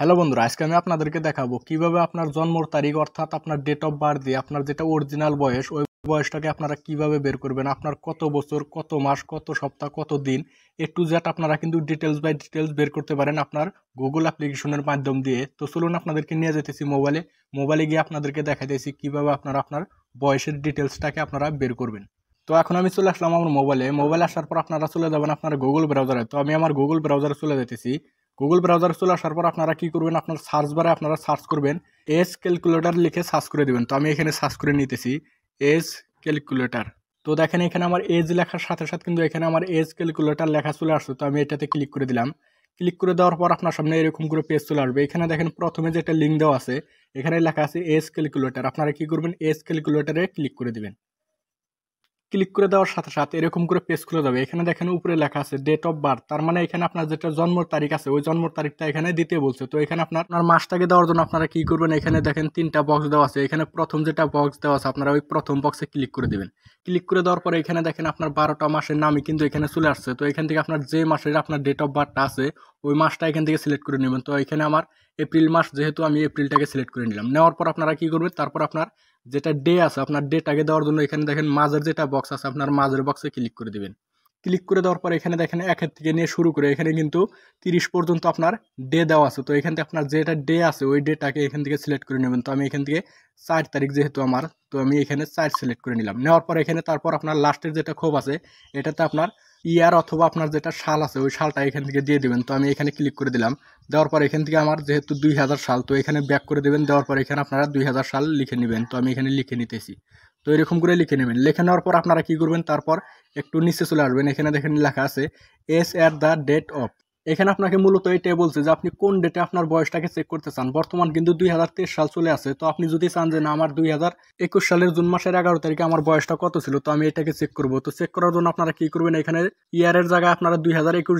hello বন্ধুরা আজকে আমি আপনাদেরকে দেখাবো কিভাবে আপনার জন্মর তারিখ অর্থাৎ আপনার ডেট অফ বার্থ দিয়ে আপনার যেটা অরিজিনাল বয়স ওই বয়সটাকে আপনারা কিভাবে বের করবেন আপনার কত বছর কত মাস কত সপ্তাহ কত দিন এ টু জ্যাট আপনারা কিন্তু ডিটেলস বাই ডিটেলস বের করতে পারেন আপনার গুগল অ্যাপ্লিকেশনের মাধ্যম দিয়ে তো চলুন আপনাদেরকে নিয়ে যেতেছি মোবাইলে মোবাইলে গিয়ে আপনাদেরকে দেখাতেছি কিভাবে আপনারা আপনার বয়সের ডিটেলসটাকে আপনারা বের করবেন তো এখন আমি চলে আসলাম আমার মোবাইলে মোবাইল আসার পর আপনারা চলে যাবেন আপনার গুগল ব্রাউজারে তো আমি আমার গুগল ব্রাউজারে চলে যেতেছি গুগল ব্রাউজার চলে আসার পর আপনারা কি করবেন আপনার সার্চ বারে আপনারা সার্চ করবেন এস ক্যালকুলেটার লিখে সার্চ করে দেবেন তো আমি এখানে সার্চ করে নিতেছি এস ক্যালকুলেটার তো দেখেন এখানে আমার এজ লেখার সাথে সাথে কিন্তু এখানে আমার এজ ক্যালকুলেটার লেখা চলে আসছে তো আমি এটাতে ক্লিক করে দিলাম ক্লিক করে দেওয়ার পর আপনার সামনে এরকম করে পেজ চলে আসবে এখানে দেখেন প্রথমে যেটা লিঙ্ক দেওয়া আছে এখানে লেখা আছে এস ক্যালকুলেটার আপনারা কি করবেন এস ক্যালকুলেটারে ক্লিক করে দিবেন ক্লিক করে দেওয়ার সাথে সাথে এরকম করে পেজ খুলে যাবে এখানে দেখেন উপরে লেখা আছে ডেট অফ বার্থ তার মানে এখানে আপনার যেটা জন্ম তারিখ আছে ওই জন্ম তারিখটা এখানে দিতে বলছে তো এখানে আপনার আপনার মাসটাকে দেওয়ার জন্য আপনারা কি করবেন এখানে দেখেন তিনটা বক্স দেওয়া আছে এখানে প্রথম যেটা বক্স দেওয়া আছে আপনারা ওই প্রথম বক্সে ক্লিক করে দেবেন ক্লিক করে দেওয়ার পরে এখানে দেখেন আপনার বারোটা মাসের নামই কিন্তু এখানে চলে আসছে তো এখান থেকে আপনার যে মাসের আপনার ডেট অফ বার্থটা আছে ওই মাসটা এখান থেকে সিলেক্ট করে নেবেন তো এখানে আমার এপ্রিল মাস যেহেতু আমি এপ্রিলটাকে সিলেক্ট করে নিলাম নেওয়ার পর আপনারা কী করবেন তারপর আপনার যেটা ডে আছে আপনার ডেটাকে দেওয়ার জন্য এখানে দেখেন মাঝের যেটা বক্স আছে আপনার মাঝের বক্সে ক্লিক করে দেবেন ক্লিক করে দেওয়ার পর এখানে দেখেন একের থেকে নিয়ে শুরু করে এখানে কিন্তু তিরিশ পর্যন্ত আপনার ডে দেওয়া আছে তো এখান থেকে আপনার যেটা ডে আছে ওই ডেটাকে এখান থেকে সিলেক্ট করে নেবেন তো আমি এখান থেকে চার তারিখ যেহেতু আমার তো আমি এখানে চার সিলেক্ট করে নিলাম নেওয়ার পর এখানে তারপর আপনার লাস্টের যেটা ক্ষোভ আছে এটাতে আপনার ইয়ার অথবা আপনার যেটা সাল আছে ওই সালটা এখান থেকে দিয়ে দেবেন তো আমি এখানে ক্লিক করে দিলাম দেওয়ার পর এখান থেকে আমার যেহেতু দুই সাল তো এখানে ব্যাক করে দেবেন দেওয়ার পর এখানে আপনারা দুই সাল লিখে নেবেন তো আমি এখানে লিখে নিতেছি তো এরকম করে লিখে নেবেন লিখে নেওয়ার পর আপনারা কী করবেন তারপর একটু নিচে চলে আসবেন এখানে দেখেন লেখা আছে as at the date of এখানে আপনাকে মূলত এটাই বলছে যে আপনি কোন ডেটে আপনার বয়সটাকে চেক করতে চান বর্তমান কিন্তু দুই সাল চলে আছে তো আপনি যদি চান যে না আমার দুই সালের জুন মাসের এগারো তারিখে আমার বয়সটা কত ছিল তো আমি এটাকে চেক করবো তো চেক করার জন্য আপনারা কি করবেন এখানে ইয়ারের জায়গায় আপনারা দুই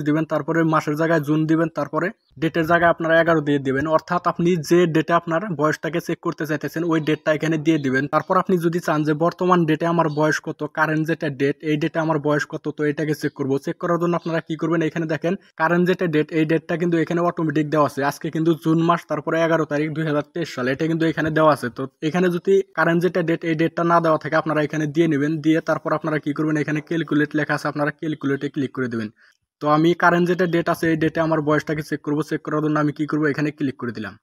দিবেন তারপরে মাসের জায়গায় জুন দিবেন তারপরে ডেটের জায়গায় আপনারা এগারো দিয়ে দিবেন অর্থাৎ আপনি যে ডেটে আপনার বয়সটাকে চেক করতে চাইতেছেন ওই ডেটটা এখানে দিয়ে দিবেন তারপর আপনি যদি চান যে বর্তমান ডেটে আমার বয়স কত কারেন্ট যেটা ডেট এই ডেটে আমার বয়স কত তো এটাকে চেক করবো চেক করার জন্য আপনারা কি করবেন এখানে দেখেন কারেন্ট যেটা ডেট এই ডেটটা কিন্তু এখানে অটোমেটিক দেওয়া আছে আজকে কিন্তু জুন মাস তারপরে এগারো তারিখ দুই সাল এটা কিন্তু এখানে দেওয়া আছে তো এখানে যদি কারেন্ট যেটা ডেট এই ডেটটা না দেওয়া থাকে আপনারা এখানে দিয়ে নেবেন দিয়ে তারপর আপনারা কি করবেন এখানে ক্যালকুলেট লেখা আছে আপনারা ক্যালকুলেটে ক্লিক করে দেবেন তো আমি কারেন্ট যেটা ডেট আছে এই ডেটে আমার বয়সটাকে চেক করবো চেক করার জন্য আমি কি করবো এখানে ক্লিক করে দিলাম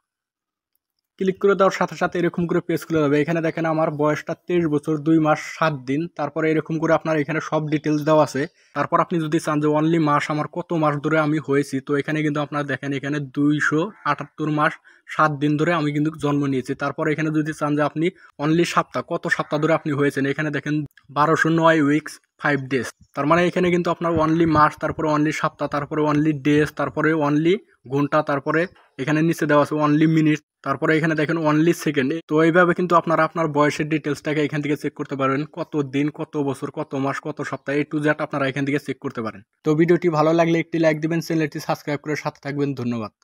ক্লিক করে দেওয়ার সাথে সাথে এরকম করে পেজ খুলে যাবে এখানে দেখেন আমার বয়সটা তেইশ বছর দুই মাস সাত দিন তারপরে এরকম করে আপনার এখানে সব ডিটেলস দেওয়া আছে তারপর আপনি যদি চান যে অনলি মাস আমার কত মাস ধরে আমি হয়েছি তো এখানে কিন্তু আপনার দেখেন এখানে দুইশো আটাত্তর মাস সাত দিন ধরে আমি কিন্তু জন্ম নিয়েছি তারপর এখানে যদি চান যে আপনি অনলি সপ্তাহ কত সপ্তাহ ধরে আপনি হয়েছেন এখানে দেখেন বারোশো নয় উইকস ফাইভ ডেজ তার মানে এখানে কিন্তু আপনার অনলি মাস তারপরে অনলি সপ্তাহ তারপরে অনলি ডেজ তারপরে অনলি ঘন্টা তারপরে এখানে নিচে দেওয়া আছে অনলি মিনিট তারপরে এখানে দেখেন অনলি সেকেন্ড তো এইভাবে কিন্তু আপনারা আপনার বয়সের ডিটেলসটাকে এখান থেকে চেক করতে পারবেন কত দিন কত বছর কত মাস কত সপ্তাহ এ টু জেড আপনারা এখান থেকে চেক করতে পারেন তো ভিডিওটি ভালো লাগলে একটি লাইক দিবেন চ্যানেলটি সাবস্ক্রাইব করে সাথে থাকবেন ধন্যবাদ